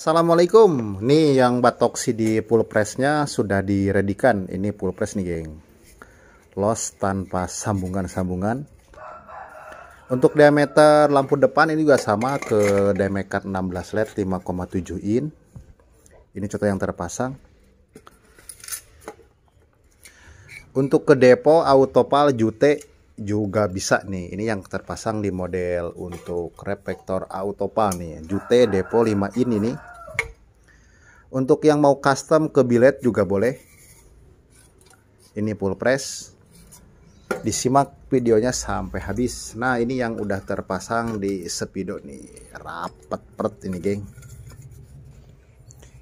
Assalamualaikum. Nih yang batoksi di pulpresnya sudah diredikan. Ini pulpres nih, geng. Los tanpa sambungan-sambungan. Untuk diameter lampu depan ini juga sama ke Demekat 16 LED 5,7 in. Ini contoh yang terpasang. Untuk ke depo autopal jute juga bisa nih. Ini yang terpasang di model untuk reflektor autopal nih. Jute depo 5 in ini. Untuk yang mau custom ke bilet juga boleh. Ini full press. Disimak videonya sampai habis. Nah, ini yang udah terpasang di Speedo nih. Rapet pert ini, geng.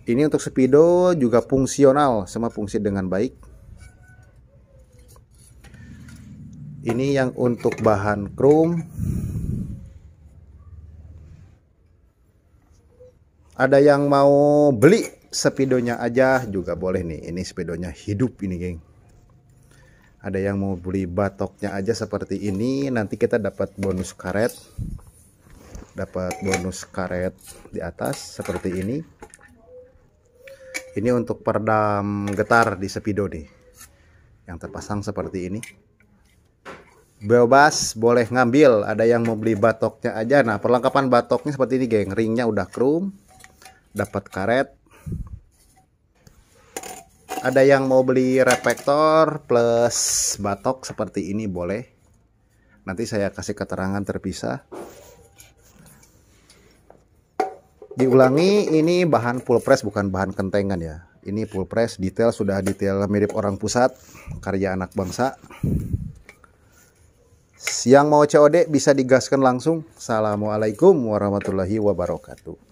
Ini untuk Speedo juga fungsional, semua fungsi dengan baik. Ini yang untuk bahan chrome ada yang mau beli speedonya aja juga boleh nih ini speedonya hidup ini geng ada yang mau beli batoknya aja seperti ini nanti kita dapat bonus karet dapat bonus karet di atas seperti ini ini untuk peredam getar di speedo nih yang terpasang seperti ini bebas boleh ngambil ada yang mau beli batoknya aja nah perlengkapan batoknya seperti ini geng ringnya udah krum dapat karet ada yang mau beli reflektor plus batok seperti ini boleh nanti saya kasih keterangan terpisah diulangi ini bahan full press bukan bahan kentengan ya ini full press detail sudah detail mirip orang pusat karya anak bangsa siang mau COD bisa digaskan langsung Assalamualaikum warahmatullahi wabarakatuh